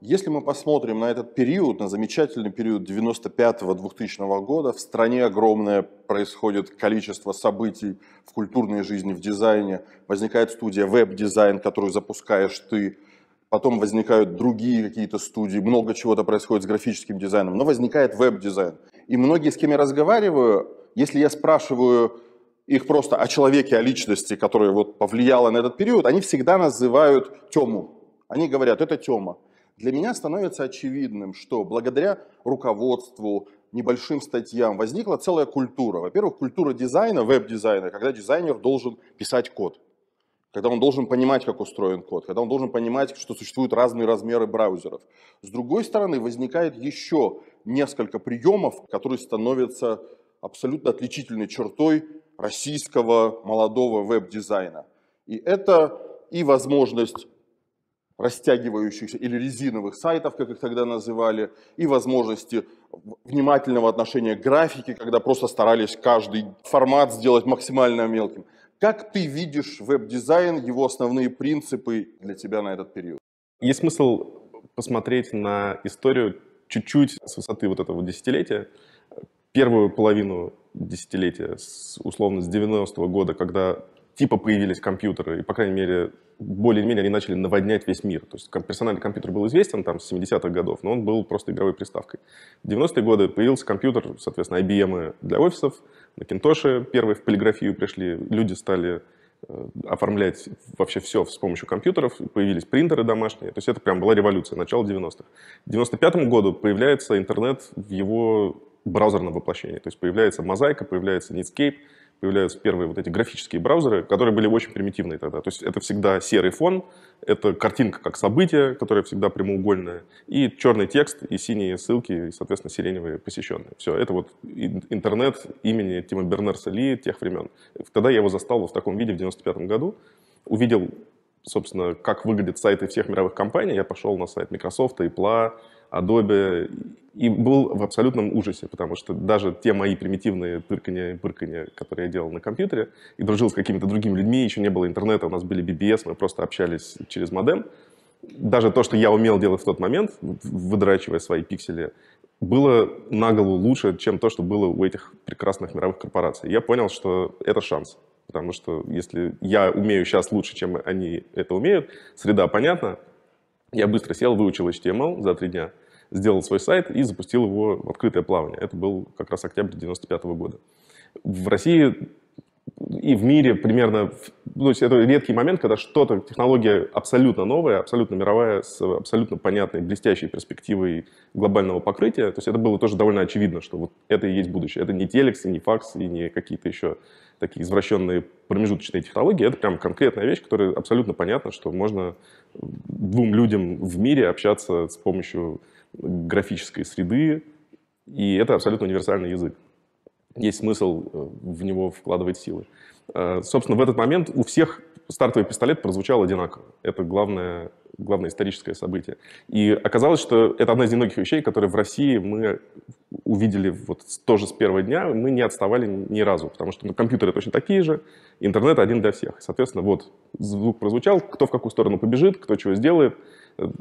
Если мы посмотрим на этот период, на замечательный период 95-2000 года, в стране огромное происходит количество событий в культурной жизни, в дизайне. Возникает студия веб-дизайн, которую запускаешь ты. Потом возникают другие какие-то студии, много чего-то происходит с графическим дизайном, но возникает веб-дизайн. И многие, с кем я разговариваю, если я спрашиваю их просто о человеке, о личности, которая вот повлияла на этот период, они всегда называют Тему. Они говорят, это Тема. Для меня становится очевидным, что благодаря руководству, небольшим статьям возникла целая культура. Во-первых, культура дизайна, веб-дизайна, когда дизайнер должен писать код когда он должен понимать, как устроен код, когда он должен понимать, что существуют разные размеры браузеров. С другой стороны, возникает еще несколько приемов, которые становятся абсолютно отличительной чертой российского молодого веб-дизайна. И это и возможность растягивающихся или резиновых сайтов, как их тогда называли, и возможности внимательного отношения к графике, когда просто старались каждый формат сделать максимально мелким. Как ты видишь веб-дизайн, его основные принципы для тебя на этот период? Есть смысл посмотреть на историю чуть-чуть с высоты вот этого десятилетия. Первую половину десятилетия, условно, с 90-го года, когда типа появились компьютеры, и, по крайней мере, более-менее они начали наводнять весь мир. То есть персональный компьютер был известен там с 70-х годов, но он был просто игровой приставкой. В 90-е годы появился компьютер, соответственно, IBM для офисов, на кинтоше первые в полиграфию пришли, люди стали э, оформлять вообще все с помощью компьютеров, появились принтеры домашние, то есть это прям была революция, начало 90-х. В 95 году появляется интернет в его браузерном воплощении, то есть появляется мозаика, появляется Netscape, появляются первые вот эти графические браузеры, которые были очень примитивные тогда. То есть это всегда серый фон, это картинка как событие, которое всегда прямоугольное, и черный текст, и синие ссылки, и, соответственно, сиреневые посещенные. Все, это вот интернет имени Тима Бернерса Ли тех времен. Тогда я его застал в таком виде в 95 году, увидел собственно, как выглядят сайты всех мировых компаний, я пошел на сайт Microsoft, Apple, Adobe и был в абсолютном ужасе, потому что даже те мои примитивные тыркания и пыркания, которые я делал на компьютере, и дружил с какими-то другими людьми, еще не было интернета, у нас были BBS, мы просто общались через модем. Даже то, что я умел делать в тот момент, выдрачивая свои пиксели, было на голову лучше, чем то, что было у этих прекрасных мировых корпораций. Я понял, что это шанс. Потому что если я умею сейчас лучше, чем они это умеют, среда понятна, я быстро сел, выучил HTML за три дня – сделал свой сайт и запустил его в открытое плавание. Это был как раз октябрь 95 -го года. В России и в мире примерно... Ну, это редкий момент, когда что-то, технология абсолютно новая, абсолютно мировая, с абсолютно понятной, блестящей перспективой глобального покрытия. То есть это было тоже довольно очевидно, что вот это и есть будущее. Это не телекс, и не факс, и не какие-то еще такие извращенные промежуточные технологии. Это прям конкретная вещь, которая абсолютно понятно, что можно двум людям в мире общаться с помощью графической среды, и это абсолютно универсальный язык. Есть смысл э, в него вкладывать силы. Э, собственно, в этот момент у всех стартовый пистолет прозвучал одинаково. Это главное, главное историческое событие. И оказалось, что это одна из немногих вещей, которые в России мы увидели вот тоже с первого дня. Мы не отставали ни разу, потому что ну, компьютеры точно такие же, интернет один для всех. соответственно, вот звук прозвучал, кто в какую сторону побежит, кто чего сделает –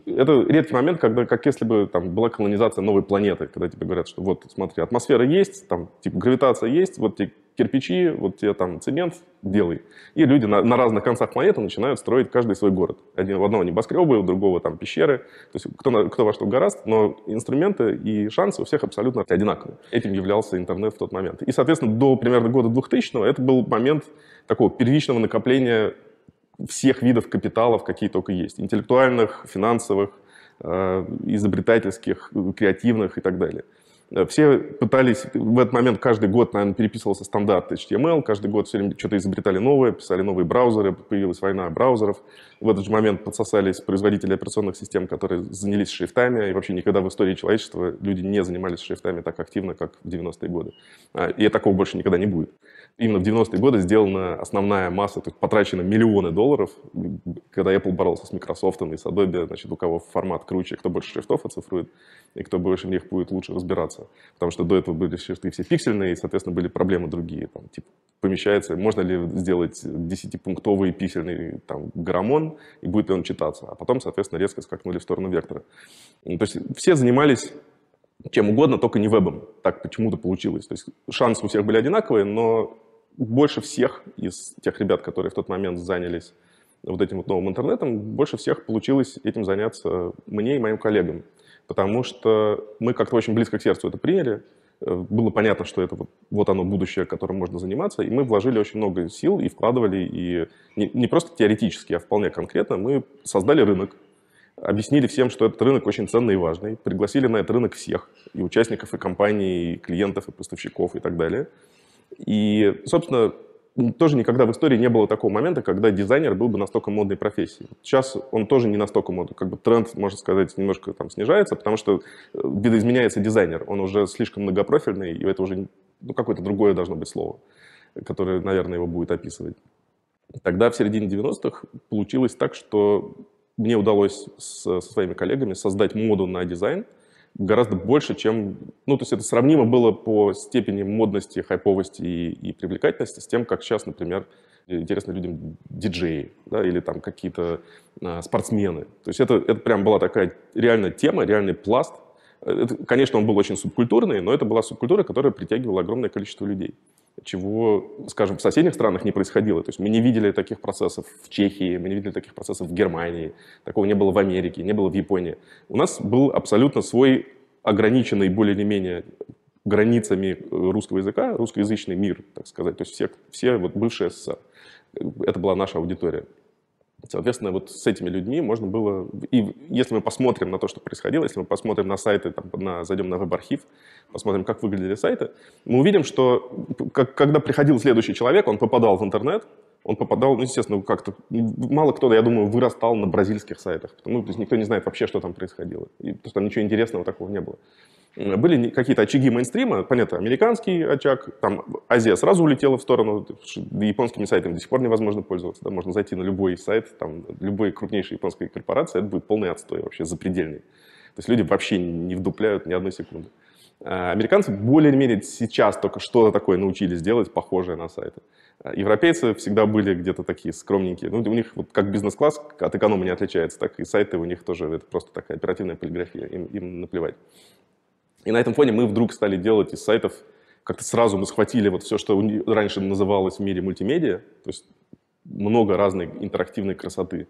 это редкий момент, когда, как если бы там была колонизация новой планеты, когда тебе говорят, что вот, смотри, атмосфера есть, там, типа, гравитация есть, вот тебе кирпичи, вот тебе там цемент, делай. И люди на, на разных концах планеты начинают строить каждый свой город. Один, у одного небоскреба, у другого там пещеры. То есть кто, на, кто во что гораст, но инструменты и шансы у всех абсолютно одинаковые. Этим являлся интернет в тот момент. И, соответственно, до примерно года 2000-го это был момент такого первичного накопления всех видов капиталов, какие только есть. Интеллектуальных, финансовых, э, изобретательских, э, креативных и так далее. Э, все пытались, в этот момент каждый год, наверное, переписывался стандарт HTML, каждый год все время что-то изобретали новое, писали новые браузеры, появилась война браузеров. В этот же момент подсосались производители операционных систем, которые занялись шрифтами, и вообще никогда в истории человечества люди не занимались шрифтами так активно, как в 90-е годы. А, и такого больше никогда не будет. Именно в 90-е годы сделана основная масса, то есть потрачено миллионы долларов, когда Apple боролся с Microsoft и с Adobe, значит, у кого формат круче, кто больше шрифтов оцифрует, и кто больше в них будет лучше разбираться помещается. Потому что до этого были шрифты все пиксельные, и, соответственно, были проблемы другие. Там, типа, помещается, можно ли сделать 10-пунктовый пиксельный там, граммон, и будет ли он читаться. А потом, соответственно, резко скакнули в сторону вектора. Ну, то есть все занимались чем угодно, только не вебом. Так почему-то получилось. То есть шансы у всех были одинаковые, но больше всех из тех ребят, которые в тот момент занялись вот этим вот новым интернетом, больше всех получилось этим заняться мне и моим коллегам потому что мы как-то очень близко к сердцу это приняли. Э, было понятно, что это вот, вот оно будущее, которым можно заниматься, и мы вложили очень много сил и вкладывали, и не, не просто теоретически, а вполне конкретно мы создали рынок, объяснили всем, что этот рынок очень ценный и важный, пригласили на этот рынок всех, и участников, и компаний, и клиентов, и поставщиков, и так далее. И, собственно, тоже никогда в истории не было такого момента, когда дизайнер был бы настолько модной профессией. Сейчас он тоже не настолько модный. Как бы тренд, можно сказать, немножко там снижается, потому что э, видоизменяется дизайнер. Он уже слишком многопрофильный, и это уже ну, какое-то другое должно быть слово, которое, наверное, его будет описывать. Тогда, в середине 90-х, получилось так, что мне удалось со своими коллегами создать моду на дизайн – гораздо больше, чем... Ну, то есть это сравнимо было по степени модности, хайповости и, и привлекательности с тем, как сейчас, например, интересны людям диджеи да, или там какие-то а, спортсмены. То есть это, это прям была такая реальная тема, реальный пласт. Э, это, конечно, он был очень субкультурный, но это была субкультура, которая притягивала огромное количество людей чего, скажем, в соседних странах не происходило. То есть мы не видели таких процессов в Чехии, мы не видели таких процессов в Германии, такого не было в Америке, не было в Японии. У нас был абсолютно свой ограниченный более или менее границами э, русского языка, русскоязычный мир, так сказать, то есть все, все вот бывшие СССР. Э, это была наша аудитория. Соответственно, вот с этими людьми можно было... И если мы посмотрим на то, что происходило, если мы посмотрим на сайты, там, на, зайдем на веб-архив, посмотрим, как выглядели сайты, мы увидим, что как, когда приходил следующий человек, он попадал в интернет, он попадал, ну, естественно, как-то... Мало кто, я думаю, вырастал на бразильских сайтах. ну, то есть никто не знает вообще, что там происходило. И, потому что там ничего интересного такого не было. Э, были какие-то очаги мейнстрима, понятно, американский очаг, там Азия сразу улетела в сторону, японскими сайтами до сих пор невозможно пользоваться, да, можно зайти на любой сайт, там, любой крупнейшей японской корпорации, это будет полный отстой вообще, запредельный. То есть люди вообще не вдупляют ни одной секунды. А американцы более-менее сейчас только что-то такое научились делать, похожее на сайты. А европейцы всегда были где-то такие скромненькие. Ну, у них вот как бизнес-класс от эконома не отличается, так и сайты у них тоже это просто такая оперативная полиграфия, им, им наплевать. И на этом фоне мы вдруг стали делать из сайтов, как-то сразу мы схватили вот все, что раньше называлось в мире мультимедиа, то есть много разной интерактивной красоты.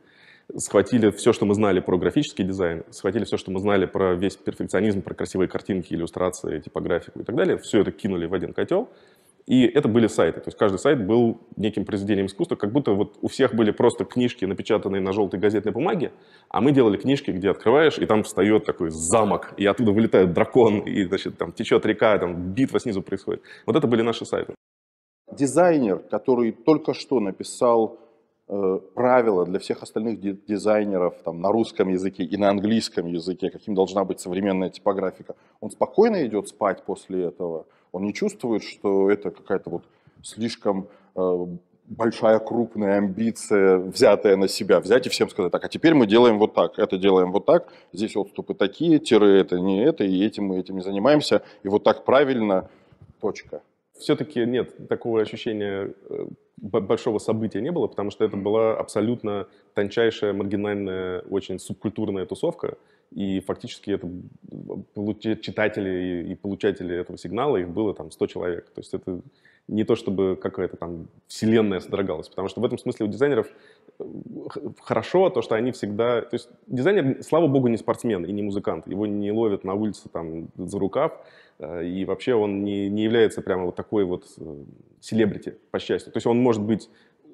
Схватили все, что мы знали про графический дизайн, схватили все, что мы знали про весь перфекционизм, про красивые картинки, иллюстрации, типографику и так далее, все это кинули в один котел – и это были сайты. То есть каждый сайт был неким произведением искусства, как будто вот у всех были просто книжки, напечатанные на желтой газетной бумаге, а мы делали книжки, где открываешь, и там встает такой замок, и оттуда вылетает дракон, и, значит, там течет река, там битва снизу происходит. Вот это были наши сайты. Дизайнер, который только что написал э, правила для всех остальных дизайнеров там, на русском языке и на английском языке, каким должна быть современная типографика, он спокойно идет спать после этого – он не чувствует, что это какая-то вот слишком э, большая крупная амбиция, взятая на себя, взять и всем сказать, так, а теперь мы делаем вот так, это делаем вот так, здесь отступы такие, тире это не это, и этим мы этим не занимаемся, и вот так правильно, точка. Все-таки нет такого ощущения э, большого события не было, потому что это была абсолютно тончайшая, маргинальная, очень субкультурная тусовка, и фактически это читатели и получатели этого сигнала, их было там 100 человек. То есть это не то, чтобы какая-то там вселенная содрогалась, потому что в этом смысле у дизайнеров э, хорошо то, что они всегда... То есть дизайнер, слава богу, не спортсмен и не музыкант, его не ловят на улице там за рукав, э, и вообще он не, не является прямо вот такой вот э, селебрити, по счастью. То есть он может быть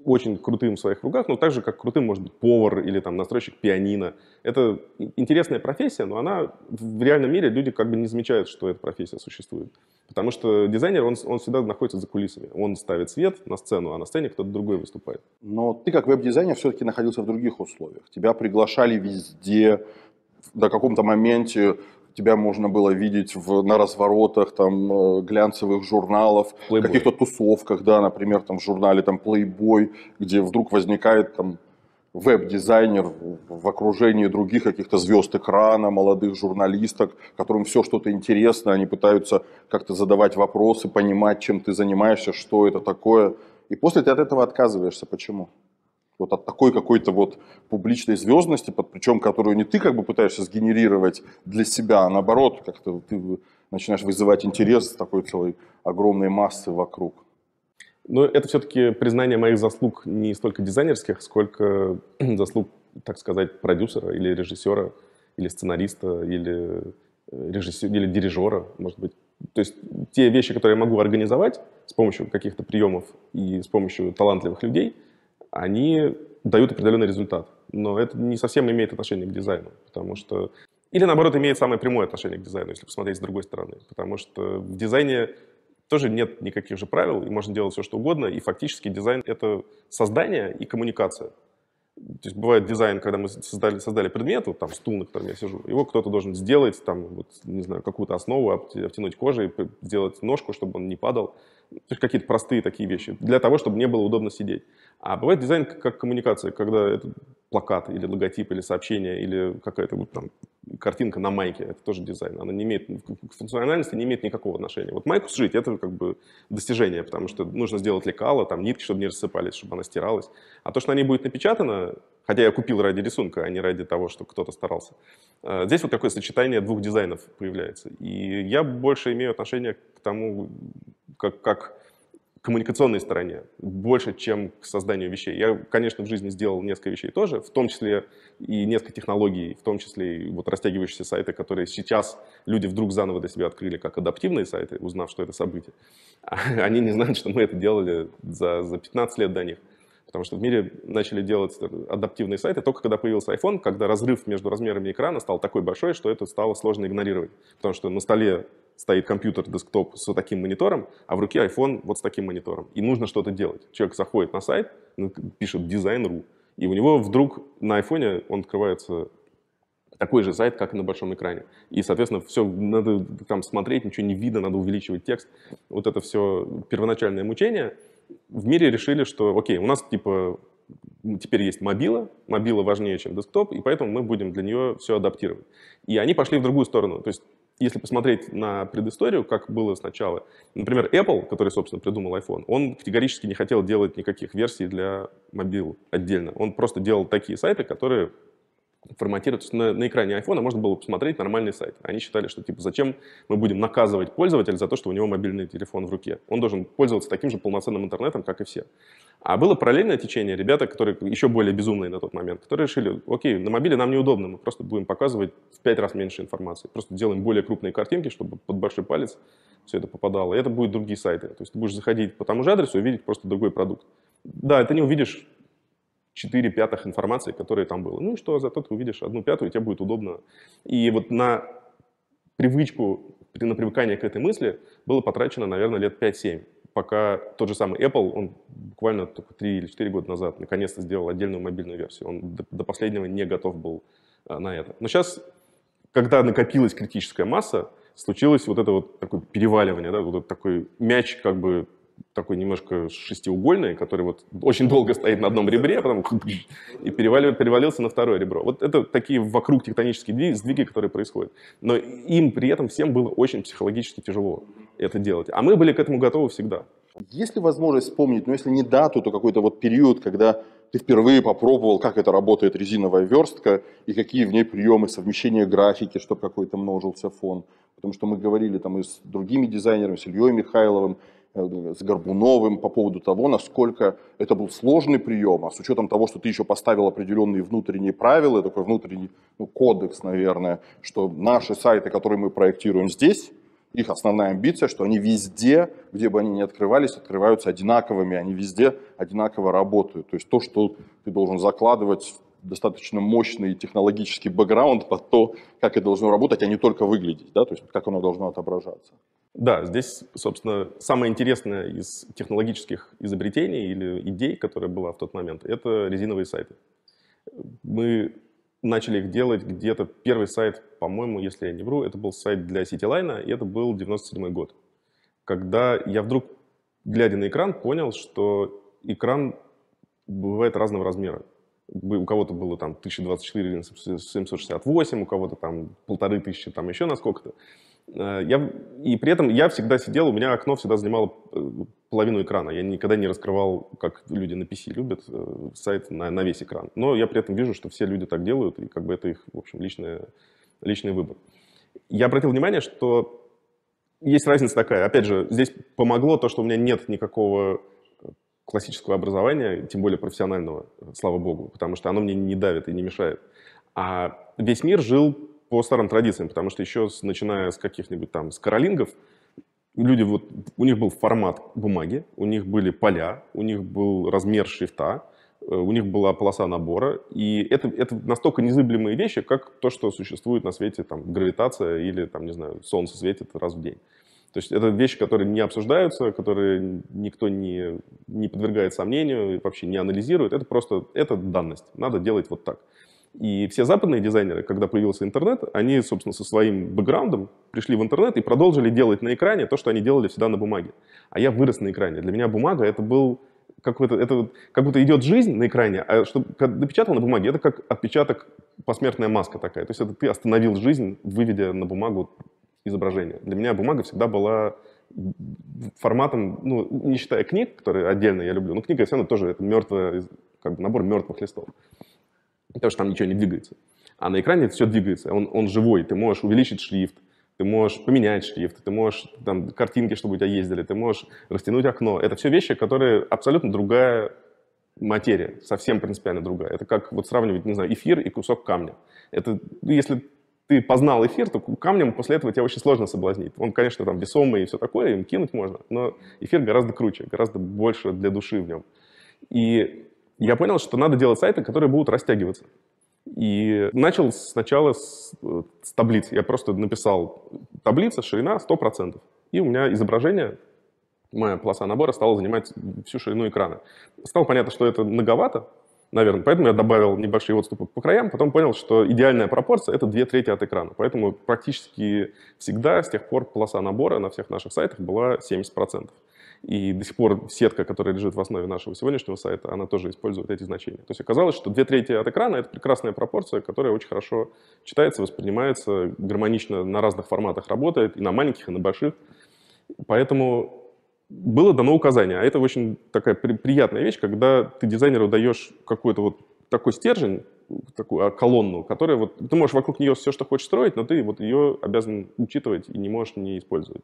очень крутым в своих кругах, но так же, как крутым может быть повар или там настройщик пианино. Это интересная профессия, но она в реальном мире люди как бы не замечают, что эта профессия существует. Потому что дизайнер, он, он всегда находится за кулисами. Он ставит свет на сцену, а на сцене кто-то другой выступает. Но ты как веб-дизайнер все-таки находился в других условиях. Тебя приглашали везде, до каком-то моменте тебя можно было видеть в, на разворотах там, э, глянцевых журналов, Playboy. каких-то тусовках, да, например, там, в журнале там, Playboy, где вдруг возникает там, веб-дизайнер в окружении других каких-то звезд экрана, молодых журналисток, которым все что-то интересно, они пытаются как-то задавать вопросы, понимать, чем ты занимаешься, что это такое. И после ты от этого отказываешься. Почему? вот от такой какой-то вот публичной звездности, под причем которую не ты как бы пытаешься сгенерировать для себя, а наоборот, как-то ты начинаешь вызывать интерес такой целой огромной массы вокруг. Но ну, это все-таки признание моих заслуг не столько дизайнерских, сколько заслуг, так сказать, продюсера или режиссера, или сценариста, или, э, режиссера, или дирижера, может быть. То есть те вещи, которые я могу организовать с помощью каких-то приемов и с помощью талантливых людей – они дают определенный результат. Но это не совсем имеет отношение к дизайну, потому что... Или, наоборот, имеет самое прямое отношение к дизайну, если посмотреть с другой стороны. Потому что в дизайне тоже нет никаких же правил, и можно делать все, что угодно, и фактически дизайн — это создание и коммуникация. То есть бывает дизайн, когда мы создали, создали предмет, вот там стул, на котором я сижу, его кто-то должен сделать, там, вот, не знаю, какую-то основу, обтянуть кожей, сделать ножку, чтобы он не падал. То есть какие-то простые такие вещи, для того, чтобы мне было удобно сидеть. А бывает дизайн как коммуникация, когда это плакат или логотип, или сообщение, или какая-то вот там картинка на майке, это тоже дизайн. Она не имеет, к функциональности не имеет никакого отношения. Вот майку сшить — это как бы достижение, потому что нужно сделать лекало, там нитки, чтобы не рассыпались, чтобы она стиралась. А то, что на ней будет напечатано, хотя я купил ради рисунка, а не ради того, что кто-то старался, э, здесь вот такое сочетание двух дизайнов появляется. И я больше имею отношение к тому, как, как коммуникационной стороне, больше, чем к созданию вещей. Я, конечно, в жизни сделал несколько вещей тоже, в том числе и несколько технологий, в том числе и вот растягивающиеся сайты, которые сейчас люди вдруг заново для себя открыли как адаптивные сайты, узнав, что это событие. Они не знают, что мы это делали за, за 15 лет до них. Потому что в мире начали делать адаптивные сайты только когда появился iPhone, когда разрыв между размерами экрана стал такой большой, что это стало сложно игнорировать. Потому что на столе стоит компьютер, десктоп с вот таким монитором, а в руке iPhone вот с таким монитором. И нужно что-то делать. Человек заходит на сайт, ну, пишет дизайн.ру, и у него вдруг на iPhone он открывается такой же сайт, как и на большом экране. И, соответственно, все надо там смотреть, ничего не видно, надо увеличивать текст. Вот это все первоначальное мучение — в мире решили, что, окей, у нас типа теперь есть мобила, мобила важнее, чем десктоп, и поэтому мы будем для нее все адаптировать. И они пошли в другую сторону. То есть если посмотреть на предысторию, как было сначала, например, Apple, который, собственно, придумал iPhone, он категорически не хотел делать никаких версий для мобил отдельно. Он просто делал такие сайты, которые форматировать. На, на экране айфона можно было посмотреть нормальный сайт. Они считали, что типа зачем мы будем наказывать пользователя за то, что у него мобильный телефон в руке. Он должен пользоваться таким же полноценным интернетом, как и все. А было параллельное течение ребята, которые еще более безумные на тот момент, которые решили, окей, на мобиле нам неудобно, мы просто будем показывать в пять раз меньше информации. Просто делаем более крупные картинки, чтобы под большой палец все это попадало. И это будут другие сайты. То есть ты будешь заходить по тому же адресу и увидеть просто другой продукт. Да, это не увидишь 4 пятых информации, которые там было. Ну и что, зато ты увидишь одну пятую, и тебе будет удобно. И вот на привычку, на привыкание к этой мысли было потрачено, наверное, лет 5-7 пока тот же самый Apple, он буквально только 3 или 4 года назад наконец-то сделал отдельную мобильную версию. Он до, последнего не готов был э, на это. Но сейчас, когда накопилась критическая масса, случилось вот это вот такое переваливание, да, вот такой мяч как бы такой немножко шестиугольный, который вот очень долго стоит на одном ребре, а потом и перевалил перевалился на второе ребро. Вот это такие вокруг тектонические сдвиги, которые происходят. Но им при этом всем было очень психологически тяжело это делать. А мы были к этому готовы всегда. Есть ли возможность вспомнить, ну если не дату, то какой-то вот период, когда ты впервые попробовал, как это работает резиновая верстка и какие в ней приемы совмещения графики, чтобы какой-то множился фон? Потому что мы говорили там и с другими дизайнерами, с Ильей Михайловым, Э, с Горбуновым по поводу того, насколько это был сложный прием, а с учетом того, что ты еще поставил определенные внутренние правила, такой внутренний ну, кодекс, наверное, что наши сайты, которые мы проектируем здесь, их основная амбиция, что они везде, где бы они ни открывались, открываются одинаковыми, они везде одинаково работают. То есть то, что ты должен закладывать достаточно мощный технологический бэкграунд под то, как это должно работать, а не только выглядеть, да, то есть как оно должно отображаться. Да, здесь, собственно, самое интересное из технологических изобретений или идей, которая была в тот момент, это резиновые сайты. Мы начали их делать где-то первый сайт, по-моему, если я не вру, это был сайт для CityLine, и это был 97 год, когда я вдруг, глядя на экран, понял, что экран бывает разного размера у кого-то было там 1024 или 768, у кого-то там полторы тысячи, там еще на сколько-то. Э, я, и при этом я всегда сидел, у меня окно всегда занимало э, половину экрана. Я никогда не раскрывал, как люди на PC любят, э, сайт на, на весь экран. Но я при этом вижу, что все люди так делают, и как бы это их, в общем, личное, личный выбор. Я обратил внимание, что есть разница такая. Опять же, здесь помогло то, что у меня нет никакого классического образования, тем более профессионального, слава богу, потому что оно мне не давит и не мешает. А весь мир жил по старым традициям, потому что еще с, начиная с каких-нибудь там, с каролингов, люди вот, у них был формат бумаги, у них были поля, у них был размер шрифта, э, у них была полоса набора, и это, это настолько незыблемые вещи, как то, что существует на свете, там, гравитация или, там, не знаю, солнце светит раз в день. То есть это вещи, которые не обсуждаются, которые никто не, не подвергает сомнению, и вообще не анализирует. Это просто это данность. Надо делать вот так. И все западные дизайнеры, когда появился интернет, они, собственно, со своим бэкграундом пришли в интернет и продолжили делать на экране то, что они делали всегда на бумаге. А я вырос на экране. Для меня бумага это был какой-то, это как будто идет жизнь на экране, а чтобы напечатал на бумаге, это как отпечаток, посмертная маска такая. То есть это ты остановил жизнь, выведя на бумагу изображение. Для меня бумага всегда была форматом, ну, не считая книг, которые отдельно я люблю, но книга все равно тоже это мертвое, как бы набор мертвых листов. Потому что там ничего не двигается. А на экране все двигается, он, он живой, ты можешь увеличить шрифт, ты можешь поменять шрифт, ты можешь там картинки, чтобы у тебя ездили, ты можешь растянуть окно. Это все вещи, которые абсолютно другая материя, совсем принципиально другая. Это как вот сравнивать, не знаю, эфир и кусок камня. Это, ну, если ты познал эфир, то камнем после этого тебя очень сложно соблазнить. Он, конечно, там весомый и все такое, им кинуть можно, но эфир гораздо круче, гораздо больше для души в нем. И я понял, что надо делать сайты, которые будут растягиваться. И начал сначала с, э, с таблиц. Я просто написал таблица, ширина 100%. И у меня изображение, моя полоса набора стала занимать всю ширину экрана. Стало понятно, что это многовато, наверное. Поэтому я добавил небольшие отступы по краям, потом понял, что идеальная пропорция — это две трети от экрана. Поэтому практически всегда с тех пор полоса набора на всех наших сайтах была 70%. И до сих пор сетка, которая лежит в основе нашего сегодняшнего сайта, она тоже использует эти значения. То есть оказалось, что две трети от экрана — это прекрасная пропорция, которая очень хорошо читается, воспринимается, гармонично на разных форматах работает, и на маленьких, и на больших. Поэтому было дано указание. А это очень такая приятная вещь, когда ты дизайнеру даешь какой-то вот такой стержень, такую а, колонну, которая вот, ты можешь вокруг нее все, что хочешь строить, но ты вот ее обязан учитывать и не можешь не использовать.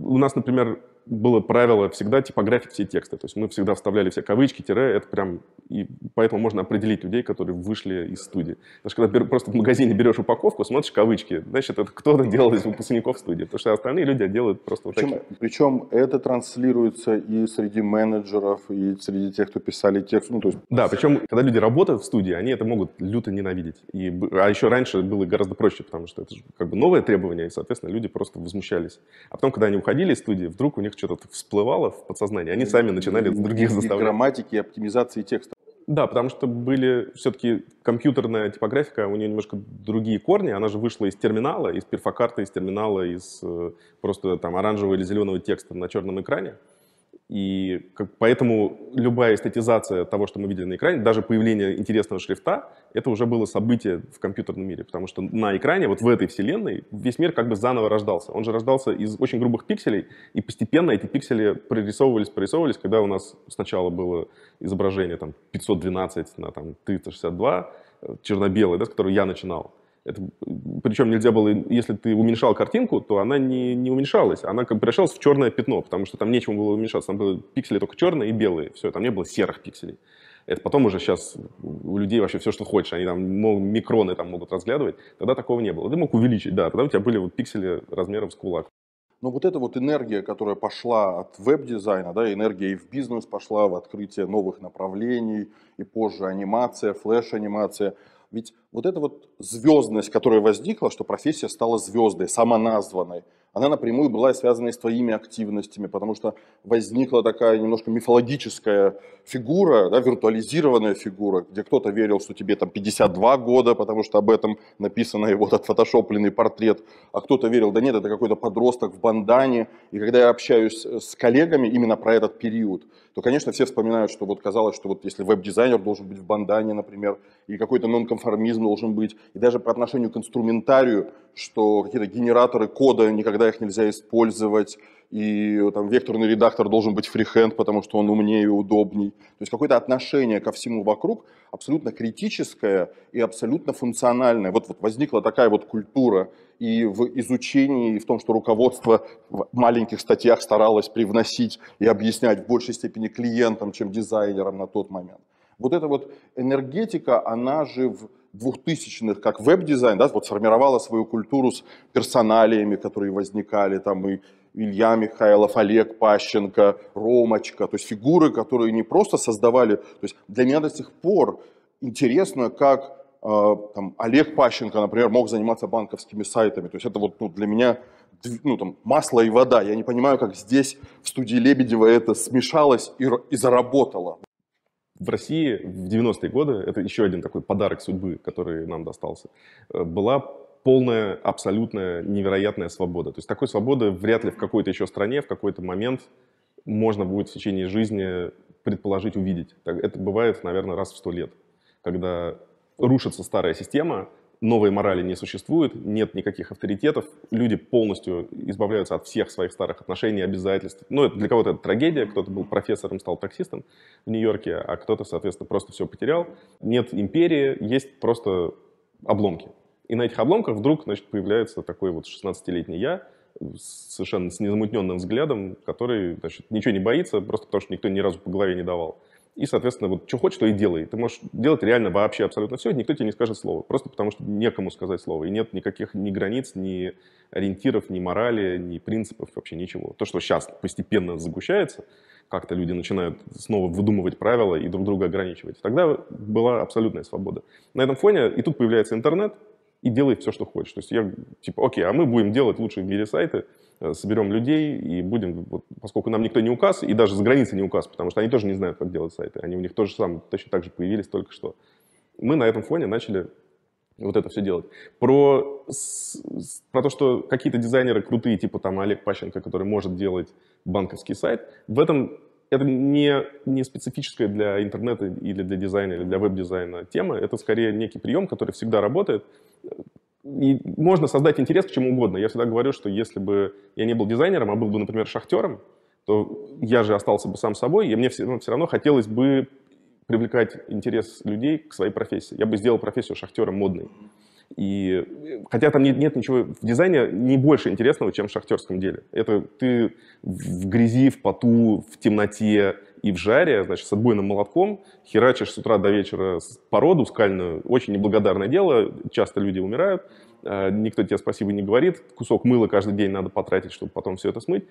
У нас, например, было правило всегда типографить все тексты. То есть мы всегда вставляли все кавычки, тире, это прям... И поэтому можно определить людей, которые вышли из студии. Потому что когда просто в магазине берешь упаковку, смотришь кавычки, значит, это кто-то делал из выпускников студии. Потому что остальные люди делают просто причем, вот такие. Причем это транслируется и среди менеджеров, и среди тех, кто писали текст. Ну, то есть... Да, причем, когда люди работают в студии, они это могут люто ненавидеть. И, а еще раньше было гораздо проще, потому что это же как бы новое требование, и, соответственно, люди просто возмущались. А потом, когда они уходили из студии, вдруг у них что-то всплывало в подсознании, они сами начинали других заставлять. Грамматики, оптимизации текста. Да, потому что были все-таки компьютерная типографика, у нее немножко другие корни. Она же вышла из терминала, из перфокарта, из терминала, из э, просто там оранжевого или зеленого текста на черном экране. И как, поэтому любая эстетизация того, что мы видели на экране, даже появление интересного шрифта, это уже было событие в компьютерном мире, потому что на экране, вот в этой вселенной, весь мир как бы заново рождался. Он же рождался из очень грубых пикселей, и постепенно эти пиксели прорисовывались, прорисовывались, когда у нас сначала было изображение там, 512 на там, 362, э, черно-белое, да, с которого я начинал. Это, причем нельзя было, если ты уменьшал картинку, то она не, не уменьшалась, она как бы превращалась в черное пятно, потому что там нечем было уменьшаться, там были пиксели только черные и белые, все, там не было серых пикселей. Это потом уже сейчас у людей вообще все, что хочешь, они там микроны там могут разглядывать, тогда такого не было. Ты мог увеличить, да, тогда у тебя были вот пиксели размером с кулак. Но ну, вот эта вот энергия, которая пошла от веб-дизайна, да, энергия и в бизнес пошла, в открытие новых направлений, и позже анимация, флеш-анимация. Ведь вот эта вот звездность, которая возникла, что профессия стала звездой, самоназванной, она напрямую была связана и с твоими активностями, потому что возникла такая немножко мифологическая фигура, да, виртуализированная фигура, где кто-то верил, что тебе там 52 года, потому что об этом написано его вот фотошопленный портрет, а кто-то верил, да нет, это какой-то подросток в бандане. И когда я общаюсь э, с коллегами именно про этот период, то, конечно, все вспоминают, что вот казалось, что вот если веб-дизайнер должен быть в бандане, например, и какой-то нонконформизм механизм должен быть, и даже по отношению к инструментарию, что какие-то генераторы кода, никогда их нельзя использовать, и там векторный редактор должен быть фрихенд, потому что он умнее и удобней. То есть какое-то отношение ко всему вокруг абсолютно критическое и абсолютно функциональное. Вот, вот возникла такая вот культура и в изучении, и в том, что руководство в маленьких статьях старалось привносить и объяснять в большей степени клиентам, чем дизайнерам на тот момент. Вот эта вот энергетика, она же в 2000-х как веб-дизайн, да, вот сформировала свою культуру с персоналиями, которые возникали, там и Илья Михайлов, Олег Пащенко, Ромочка, то есть фигуры, которые не просто создавали, то есть для меня до сих пор интересно, как э, там, Олег Пащенко, например, мог заниматься банковскими сайтами, то есть это вот ну, для меня ну, там, масло и вода, я не понимаю, как здесь в студии Лебедева это смешалось и, и заработало в России в 90-е годы, это еще один такой подарок судьбы, который нам достался, э, была полная, абсолютная, невероятная свобода. То есть такой свободы вряд ли в какой-то еще стране, в какой-то момент можно будет в течение жизни предположить, увидеть. Это бывает, наверное, раз в сто лет, когда рушится старая система, новой морали не существует, нет никаких авторитетов, люди полностью избавляются от всех своих старых отношений, обязательств. Ну, это, для кого-то это трагедия, кто-то был профессором, стал таксистом в Нью-Йорке, а кто-то, соответственно, просто все потерял. Нет империи, есть просто обломки. И на этих обломках вдруг, значит, появляется такой вот 16-летний я, совершенно с незамутненным взглядом, который, значит, ничего не боится, просто потому что никто ни разу по голове не давал. И, соответственно, вот что хочешь, то и делай. Ты можешь делать реально вообще абсолютно все, никто тебе не скажет слова. Просто потому что некому сказать слово. И нет никаких ни границ, ни ориентиров, ни морали, ни принципов, вообще ничего. То, что сейчас постепенно загущается, как-то люди начинают снова выдумывать правила и друг друга ограничивать. Тогда была абсолютная свобода. На этом фоне и тут появляется интернет, и делай все, что хочешь. То есть я, типа, окей, а мы будем делать лучшие в мире сайты, э, соберем людей и будем, вот, поскольку нам никто не указ, и даже с границы не указ, потому что они тоже не знают, как делать сайты, они у них тоже сам точно так же появились только что. Мы на этом фоне начали вот это все делать. Про, про то, что какие-то дизайнеры крутые, типа там Олег Пащенко, который может делать банковский сайт, в этом это не, не специфическая для интернета или для дизайна, или для веб-дизайна тема, это скорее некий прием, который всегда работает, и можно создать интерес к чему угодно. Я всегда говорю, что если бы я не был дизайнером, а был бы, например, шахтером, то я же остался бы сам собой, и мне все, ну, все равно хотелось бы привлекать интерес людей к своей профессии. Я бы сделал профессию шахтера модной. И, хотя там нет, нет ничего в дизайне не больше интересного, чем в шахтерском деле. Это ты в грязи, в поту, в темноте, и в жаре, значит, с отбойным молотком, херачишь с утра до вечера породу скальную, очень неблагодарное дело, часто люди умирают, а, никто тебе спасибо не говорит, кусок мыла каждый день надо потратить, чтобы потом все это смыть.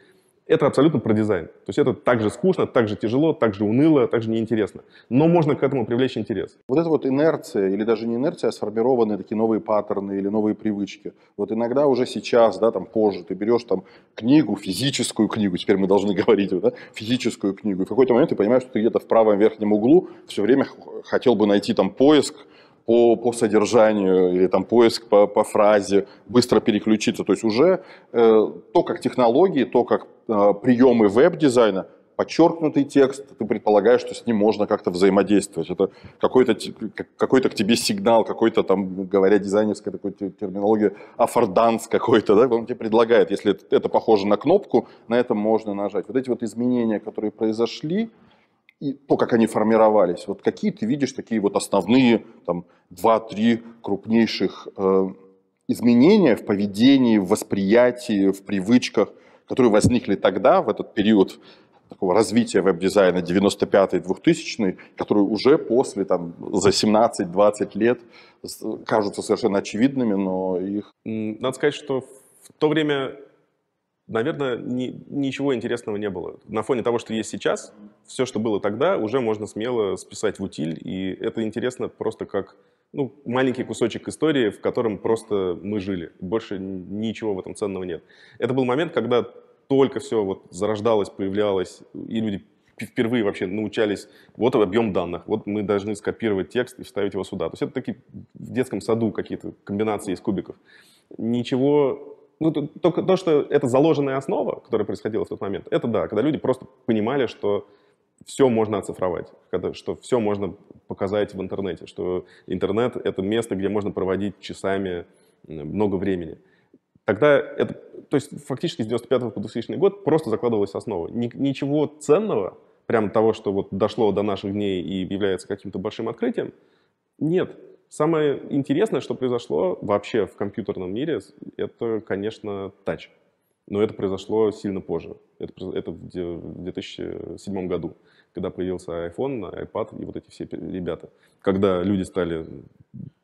Это абсолютно про дизайн. То есть это так же скучно, так же тяжело, так же уныло, так же неинтересно. Но можно к этому привлечь интерес. Вот это вот инерция, или даже не инерция, а сформированные такие новые паттерны или новые привычки. Вот иногда уже сейчас, да, там позже, ты берешь там книгу, физическую книгу, теперь мы должны говорить, да, физическую книгу. И в какой-то момент ты понимаешь, что ты где-то в правом верхнем углу все время хотел бы найти там поиск, по, по содержанию или там поиск по, по фразе, быстро переключиться. То есть уже э, то, как технологии, то, как э, приемы веб-дизайна, подчеркнутый текст, ты предполагаешь, что с ним можно как-то взаимодействовать. Это какой-то какой к тебе сигнал, какой-то там, говоря дизайнерской такой терминологии, афорданс какой-то, да, он тебе предлагает. Если это похоже на кнопку, на это можно нажать. Вот эти вот изменения, которые произошли, и то, как они формировались, вот какие ты видишь такие вот основные там два-три крупнейших э, изменения в поведении, в восприятии, в привычках, которые возникли тогда, в этот период такого развития веб-дизайна 95-2000, которые уже после, там, за 17-20 лет кажутся совершенно очевидными, но их... Надо сказать, что в то время наверное, ни, ничего интересного не было. На фоне того, что есть сейчас, все, что было тогда, уже можно смело списать в утиль, и это интересно просто как ну, маленький кусочек истории, в котором просто мы жили. Больше ничего в этом ценного нет. Это был момент, когда только все вот зарождалось, появлялось, и люди впервые вообще научались, вот объем данных, вот мы должны скопировать текст и вставить его сюда. То есть это такие в детском саду какие-то комбинации из кубиков. Ничего ну, только то, что это заложенная основа, которая происходила в тот момент, это да, когда люди просто понимали, что все можно оцифровать, когда, что все можно показать в интернете, что интернет — это место, где можно проводить часами много времени. Тогда это, то есть фактически с 95 по 2000 год просто закладывалась основа. Ни, ничего ценного, прямо того, что вот дошло до наших дней и является каким-то большим открытием, нет. Самое интересное, что произошло вообще в компьютерном мире, это, конечно, тач. Но это произошло сильно позже. Это, это в 2007 году, когда появился iPhone, iPad и вот эти все ребята. Когда люди стали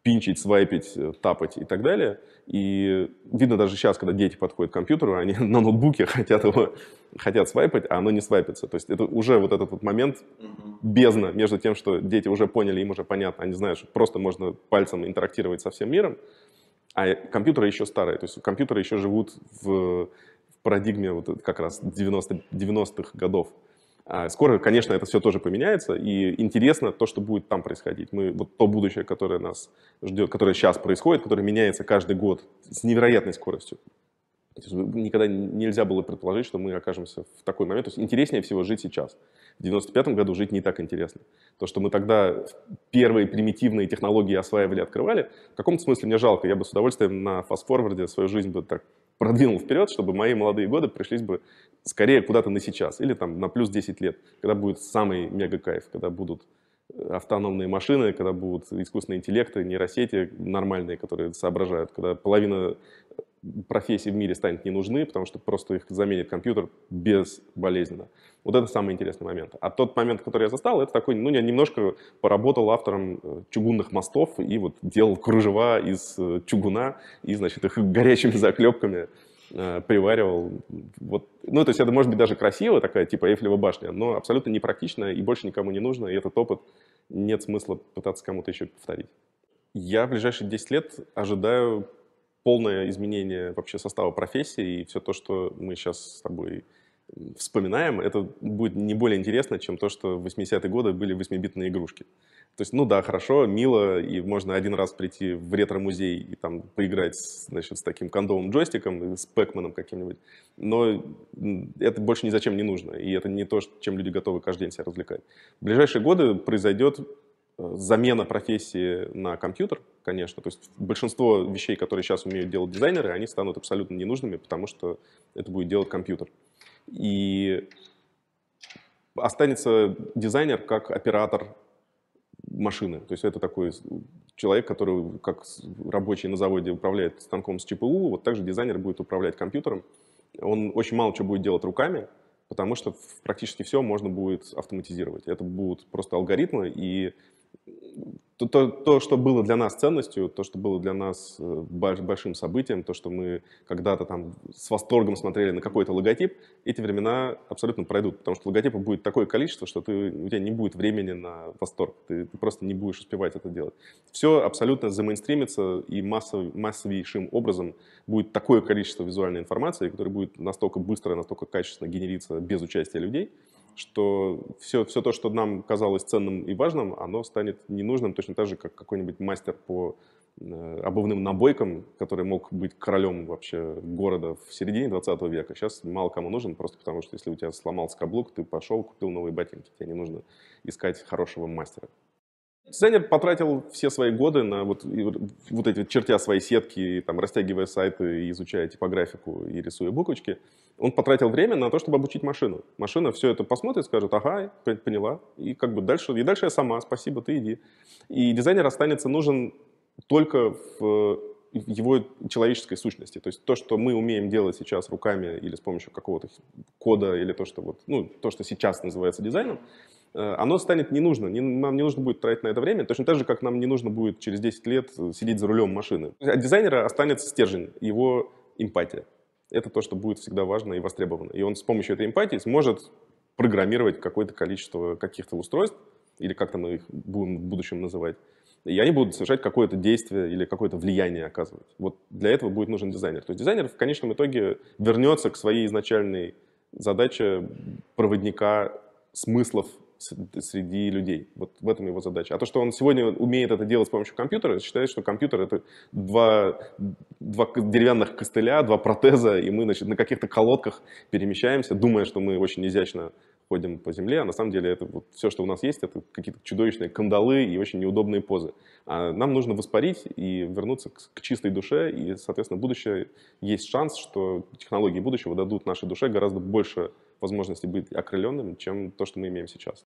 пинчить, свайпить, э, тапать и так далее. И видно даже сейчас, когда дети подходят к компьютеру, они на ноутбуке хотят его, хотят свайпать, а оно не свайпится. То есть это уже вот этот вот момент mm-hmm бездна между тем, что дети уже поняли, им уже понятно, они знают, что просто можно пальцем интерактировать со всем миром, а компьютеры еще старые, то есть компьютеры еще живут в, в парадигме вот как раз 90, 90-х годов. А скоро, конечно, это все тоже поменяется, и интересно то, что будет там происходить. Мы, вот то будущее, которое нас ждет, которое сейчас происходит, которое меняется каждый год с невероятной скоростью никогда нельзя было предположить, что мы окажемся в такой момент. То есть интереснее всего жить сейчас. В 95 году жить не так интересно. То, что мы тогда первые примитивные технологии осваивали, открывали, в каком-то смысле мне жалко. Я бы с удовольствием на фастфорварде свою жизнь бы так продвинул вперед, чтобы мои молодые годы пришлись бы скорее куда-то на сейчас. Или там на плюс 10 лет, когда будет самый мега кайф, когда будут э, автономные машины, когда будут искусственные интеллекты, нейросети нормальные, которые соображают, когда половина профессии в мире станут не нужны, потому что просто их заменит компьютер безболезненно. Вот это самый интересный момент. А тот момент, который я застал, это такой, ну, я немножко поработал автором э, чугунных мостов и вот делал кружева из э, чугуна и, значит, их горячими заклепками э, приваривал. Вот. Ну, то есть это может быть даже красиво, такая типа Эйфелева башня, но абсолютно непрактично и больше никому не нужно, и этот опыт нет смысла пытаться кому-то еще повторить. Я в ближайшие 10 лет ожидаю полное изменение вообще состава профессии, и все то, что мы сейчас с тобой вспоминаем, это будет не более интересно, чем то, что в 80-е годы были 8-битные игрушки. То есть, ну да, хорошо, мило, и можно один раз прийти в ретро-музей и там поиграть, значит, с таким кондовым джойстиком, с пэкманом каким-нибудь, но это больше ни зачем не нужно, и это не то, чем люди готовы каждый день себя развлекать. В ближайшие годы произойдет Э, замена профессии на компьютер, конечно. То есть большинство вещей, которые сейчас умеют делать дизайнеры, они станут абсолютно ненужными, потому что это будет делать компьютер. И останется дизайнер как оператор машины. То есть это такой человек, который как рабочий на заводе управляет станком с ЧПУ, вот также дизайнер будет управлять компьютером. Он очень мало чего будет делать руками, потому что практически все можно будет автоматизировать. Это будут просто алгоритмы, и то, то, то, что было для нас ценностью, то, что было для нас э, большим событием, то, что мы когда-то там с восторгом смотрели на какой-то логотип, эти времена абсолютно пройдут, потому что логотипов будет такое количество, что ты, у тебя не будет времени на восторг, ты, ты просто не будешь успевать это делать. Все абсолютно замейнстримится и массов, массовейшим образом будет такое количество визуальной информации, которая будет настолько быстро, настолько качественно генериться без участия людей, что все, все то, что нам казалось ценным и важным, оно станет ненужным, точно так же, как какой-нибудь мастер по э, обувным набойкам, который мог быть королем вообще города в середине 20 века, сейчас мало кому нужен, просто потому что если у тебя сломался каблук, ты пошел, купил новые ботинки, тебе не нужно искать хорошего мастера. Дизайнер потратил все свои годы на вот, вот эти чертя свои сетки, и, там, растягивая сайты, и изучая типографику и рисуя буквочки. Он потратил время на то, чтобы обучить машину. Машина все это посмотрит, скажет, ага, поняла. И как бы дальше, и дальше я сама, спасибо, ты иди. И дизайнер останется нужен только в его человеческой сущности. То есть то, что мы умеем делать сейчас руками или с помощью какого-то кода, или то, что, вот, ну, то, что сейчас называется дизайном, Э, оно станет не нужно. нам не нужно будет тратить на это время, точно так же, как нам не нужно будет через 10 лет э, сидеть за рулем машины. От дизайнера останется стержень, его эмпатия. Это то, что будет всегда важно и востребовано. И он с помощью этой эмпатии сможет программировать какое-то количество каких-то устройств, или как-то мы их будем в будущем называть, и они будут совершать какое-то действие или какое-то влияние оказывать. Вот для этого будет нужен дизайнер. То есть дизайнер в конечном итоге вернется к своей изначальной задаче проводника смыслов среди людей. Вот в этом его задача. А то, что он сегодня умеет это делать с помощью компьютера, считает, что компьютер — это два, два деревянных костыля, два протеза, и мы значит, на каких-то колодках перемещаемся, думая, что мы очень изящно ходим по земле, а на самом деле это вот все, что у нас есть, это какие-то чудовищные кандалы и очень неудобные позы. А нам нужно воспарить и вернуться к, к чистой душе, и, соответственно, будущее есть шанс, что технологии будущего дадут нашей душе гораздо больше возможности быть окрыленным, чем то, что мы имеем сейчас.